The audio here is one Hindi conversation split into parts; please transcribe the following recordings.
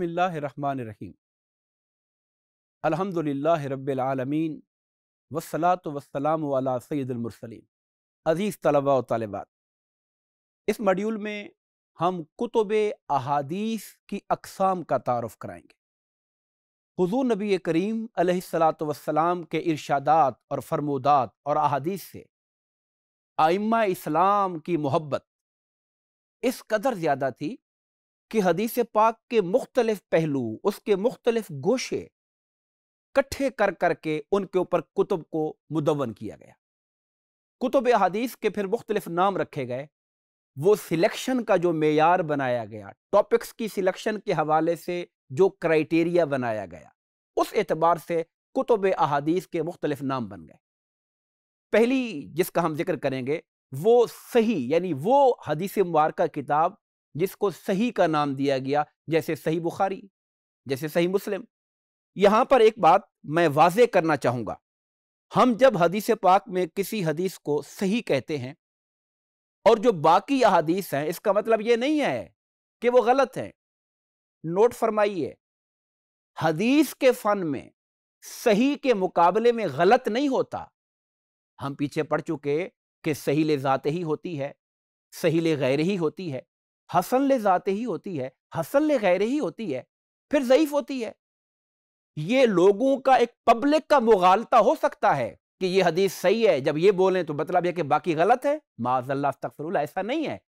बसमीम अलहमदिल्ला रबालमीन वसलात वसलाम वाला सैदुलमरसलिन अज़ीज़ तलबा तलबात इस मॉड्यूल में हम कुतुब अहादीस की अकसाम का तारफ़ कराएंगे हजू नबी करीम सलाम के इर्शादात और फरमोदात और अहादीस से आइम इस्लाम की मोहब्बत इस कदर ज़्यादा थी कि हदीस पाक के मुख्तलिफ पहलू उसके मुख्तलिफ गोशे कट्ठे कर करके उनके ऊपर कुतुब को मुदवन किया गया कुतुब हदीस के फिर मुख्तलिफ नाम रखे गए वो सिलेक्शन का जो मैार बनाया गया टॉपिक्स की सिलेक्शन के हवाले से जो क्राइटेरिया बनाया गया उस एतबार से कुतुब अहादीस के मुख्तलिफ नाम बन गए पहली जिसका हम जिक्र करेंगे वो सही यानी वो हदीस मुबारक किताब जिसको सही का नाम दिया गया जैसे सही बुखारी जैसे सही मुस्लिम यहां पर एक बात मैं वाजे करना चाहूंगा हम जब हदीस पाक में किसी हदीस को सही कहते हैं और जो बाकी अदीस हैं इसका मतलब ये नहीं है कि वो गलत हैं नोट फरमाइए हदीस के फन में सही के मुकाबले में गलत नहीं होता हम पीछे पढ़ चुके कि सही ले जाते ही होती है सही ले गैर ही होती है हसन ले जाते ही होती है हसन ले गैर ही होती है फिर ज़यीफ होती है ये लोगों का एक पब्लिक का मुगालता हो सकता है कि ये हदीस सही है जब ये बोलें तो मतलब यह कि बाकी गलत है माजल्ला तकफरुल्ला ऐसा नहीं है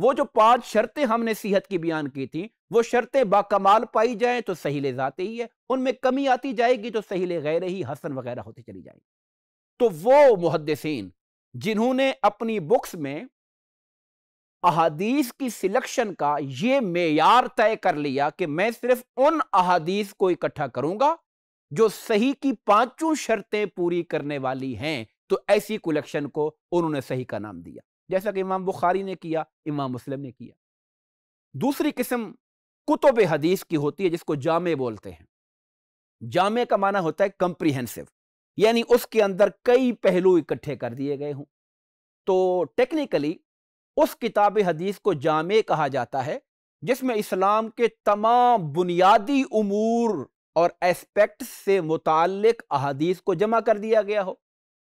वो जो पांच शर्तें हमने सेहत की बयान की थी वो शर्तें बाकमाल पाई जाएं तो सही ले जाते ही है उनमें कमी आती जाएगी तो सही ले गैर ही हसन वगैरह होती चली जाएगी तो वो मुहदसिन जिन्होंने अपनी बुक्स में अहादीस की सिलेक्शन का ये मैार तय कर लिया कि मैं सिर्फ उन अहादीस को इकट्ठा करूंगा जो सही की पांचों शर्तें पूरी करने वाली हैं तो ऐसी कलेक्शन को उन्होंने सही का नाम दिया जैसा कि इमाम बुखारी ने किया इमाम मुस्लिम ने किया दूसरी किस्म कुतुब हदीस की होती है जिसको जामे बोलते हैं जामे का माना होता है कंप्रीहेंसिव यानी उसके अंदर कई पहलू इकट्ठे कर दिए गए हों तो टेक्निकली उस किताब हदीस को जामे कहा जाता है जिसमें इस्लाम के तमाम बुनियादी उमूर और एस्पेक्ट से मुतल अहादीस को जमा कर दिया गया हो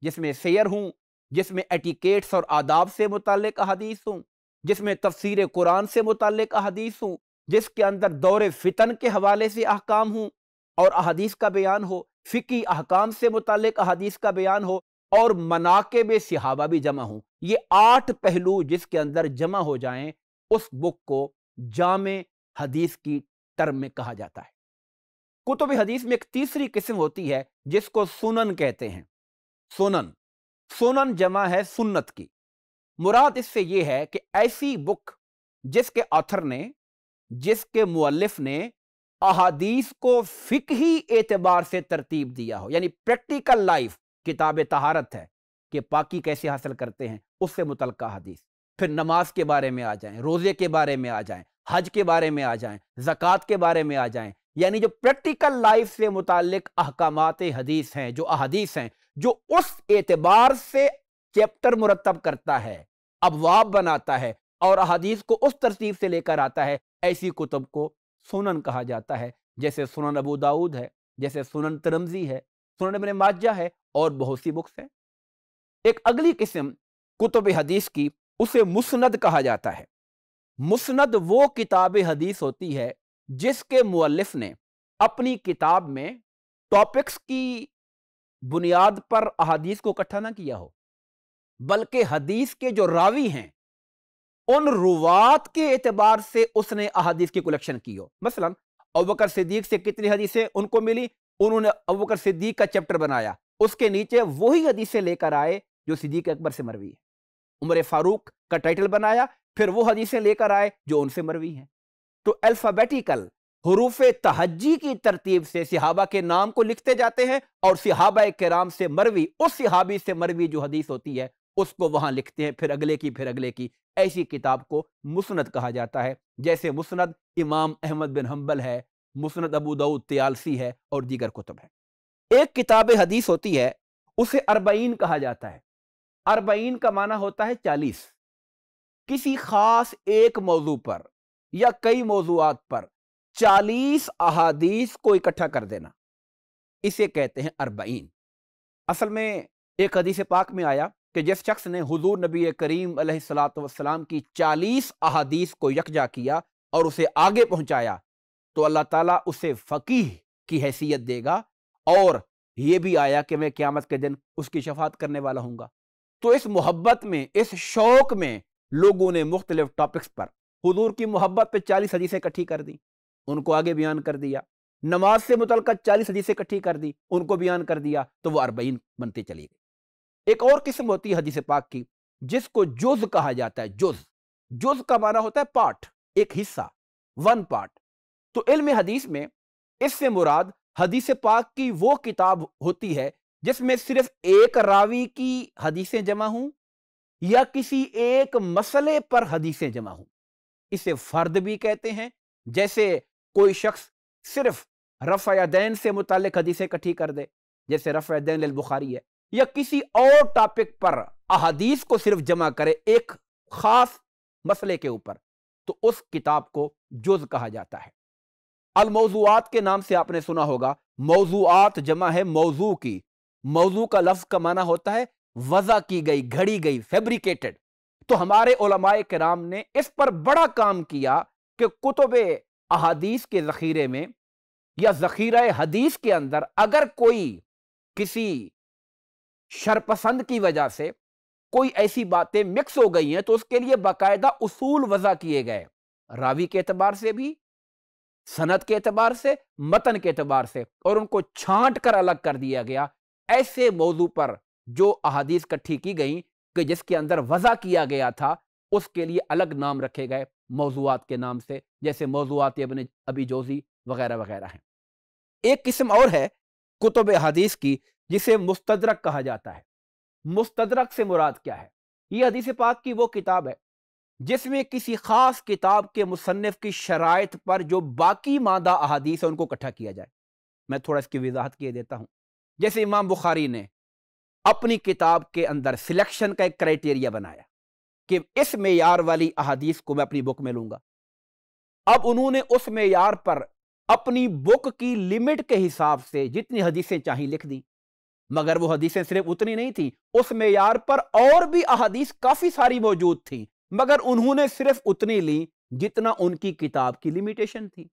जिसमें शेयर हूँ जिसमें एटिकेट्स और आदाब से मुतक अहादीस हूँ जिसमें तफसीर कुरान से मुतल अहादीस हूँ जिसके अंदर दौर फितन के हवाले से अहकाम हूँ और अहादीस का बयान हो फ़िकी अहकाम से मुतल अहादीस का बयान हो और मनाकेब सिहाबा भी जमा हों ये आठ पहलू जिसके अंदर जमा हो जाएं उस बुक को जाम हदीस की टर्म में कहा जाता है कुतुब हदीस में एक तीसरी किस्म होती है जिसको सुनन कहते हैं सुनन सुनन जमा है सुन्नत की मुराद इससे यह है कि ऐसी बुक जिसके ऑथर ने जिसके मुअल्लिफ ने अहादीस को फिकही एतबार से तरतीब दिया हो यानी प्रैक्टिकल लाइफ किताब तहारत है कि पाकि कैसे हासिल करते हैं उससे मुतल हदीस फिर नमाज के बारे में आ जाएं रोज़े के बारे में आ जाएं हज के बारे में आ जाएं जक़ात के बारे में आ जाएं यानी जो प्रैक्टिकल लाइफ से मुतक अहकाम हदीस हैं जो अहदीस हैं जो उस एतबार से चैप्टर मुरतब करता है अबवाब बनाता है और अहदीस को उस तरतीब से लेकर आता है ऐसी कुतुब को सुनन कहा जाता है जैसे सुनन अबू दाऊद है जैसे सुनन तरमजी है सुनने में माजा है और बहुत सी बुक्स हैं एक अगली किस्म कुतुब हदीस की उसे मुस्ंद कहा जाता है मुस्ंद वो किताब हदीस होती है जिसके मुअल्लिफ ने अपनी किताब में टॉपिक्स की बुनियाद पर अहादीस को इकट्ठा ना किया हो बल्कि हदीस के जो रावी हैं उन रुवात के एतबार से उसने अहादीस की कलेक्शन की हो मसलन अबकर सिद्दीक से कितनी हदीसें उनको मिली उन्होंने अबकर सिद्दीक का चैप्टर बनाया उसके नीचे वही हदीसें लेकर आए जो सिद्दीक अकबर से मरवी है उमर फारूक का टाइटल बनाया फिर वो हदीसें लेकर आए जो उनसे मरवी हैं तो अल्फ़ाबेटिकल हरूफ तहजी की तरतीब से सिहाबा के नाम को लिखते जाते हैं और सिहाबा के राम से मरवी उस सिहाबी से मरवी जो हदीस होती है उसको वहां लिखते हैं फिर अगले की फिर अगले की ऐसी किताब को मुसनद कहा जाता है जैसे मुसनद इमाम अहमद बिन हम्बल है मुसनद अबू दाऊद तयालसी है और दीगर कुतुब है एक किताब हदीस होती है उसे अरबईन कहा जाता है अरबईन का माना होता है चालीस किसी खास एक मौजू पर या कई मौजूद पर चालीस अहादीस को इकट्ठा कर देना इसे कहते हैं अरबईन असल में एक हदीस पाक में आया कि जिस शख्स ने हुजूर नबी करीम सलाम की चालीस अहादीस को यकजा किया और उसे आगे पहुंचाया तो अल्लाह ताला उसे फ़कीह की हैसियत देगा और ये भी आया कि मैं क़्यामत के दिन उसकी शफात करने वाला हूँ तो इस मोहब्बत में इस शौक में लोगों ने मुख्तलिफ टॉपिक्स पर हजूर की मोहब्बत पर चालीस हदीसें इकट्ठी कर दी उनको आगे बयान कर दिया नमाज से मुतल चालीस हदीसें इकट्ठी कर दी उनको बयान कर दिया तो वह अरबईन बनती चली गई एक और किस्म होती है हदीस पाक की जिसको जुज कहा जाता है जुज जुज का माना होता है पार्ट एक हिस्सा वन पार्ट तो इल्म हदीस में इससे मुराद हदीस पाक की वो किताब होती है जिसमें सिर्फ एक रावी की हदीसें जमा हूं या किसी एक मसले पर हदीसें जमा हूं इसे फर्द भी कहते हैं जैसे कोई शख्स सिर्फ रफा दैन से मुतल हदीसें इकट्ठी कर दे जैसे रफ़ैदैन बुखारी है या किसी और टॉपिक पर अहदीस को सिर्फ जमा करे एक खास मसले के ऊपर तो उस किताब को जुज कहा जाता है अलमौजूआत के नाम से आपने सुना होगा मौजूआत जमा है मौजू की मौजू का लफ्ज का माना होता है वजह की गई घड़ी गई फेब्रिकेटेड तो हमारे ओलमाए कराम ने इस पर बड़ा काम किया कि कुतुब अहादीस के जखीरे में या जखीरा हदीस के अंदर अगर कोई किसी शरपसंद की वजह से कोई ऐसी बातें मिक्स हो गई हैं तो उसके लिए बाकायदा उसूल वजह किए गए रावी के एतबार से भी सनत के अतबार से मतन के अतबार से और उनको छांट कर अलग कर दिया गया ऐसे मौजू पर जो अहादीस इकट्ठी की गई कि जिसके अंदर वजह किया गया था उसके लिए अलग नाम रखे गए मौजूद के नाम से जैसे मौजूद इबन अबी जोजी वगैरह वगैरह हैं एक किस्म और है कुतुब हदीस की जिसे मुस्तदरक कहा जाता है मुस्तदरक से मुराद क्या है ये हदीस पाक की वो किताब है जिसमें किसी खास किताब के मुसनफ़ की शरात पर जो बाकी मादा अहादीस है उनको इकट्ठा किया जाए मैं थोड़ा इसकी वजाहत किए देता हूँ जैसे इमाम बुखारी ने अपनी किताब के अंदर सिलेक्शन का एक क्राइटेरिया बनाया कि इस मैार वाली अहादीस को मैं अपनी बुक में लूँगा अब उन्होंने उस मैार पर अपनी बुक की लिमिट के हिसाब से जितनी हदीसें चाहिए लिख दी मगर वो हदीसें सिर्फ उतनी नहीं थी उस मैार पर और भी अहादीस काफ़ी सारी मौजूद थी मगर उन्होंने सिर्फ उतनी ली जितना उनकी किताब की लिमिटेशन थी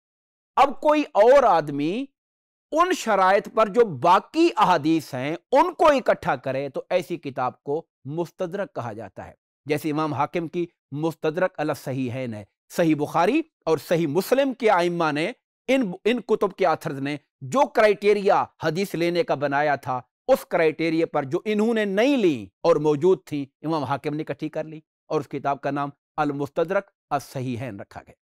अब कोई और आदमी उन शरात पर जो बाकी अहादीस हैं उनको इकट्ठा करे तो ऐसी किताब को मुस्तदरक कहा जाता है जैसे इमाम हाकिम की मुस्तदरक अल सही है न सही बुखारी और सही मुस्लिम के आइम्मा ने इन इन कुतुब के आथर्ज ने जो क्राइटेरिया हदीस लेने का बनाया था उस क्राइटेरिया पर जो इन्होंने नहीं ली और मौजूद थी इमाम हाकिम ने इकट्ठी कर ली और उस किताब का नाम अलमुस्तरक हैन रखा गया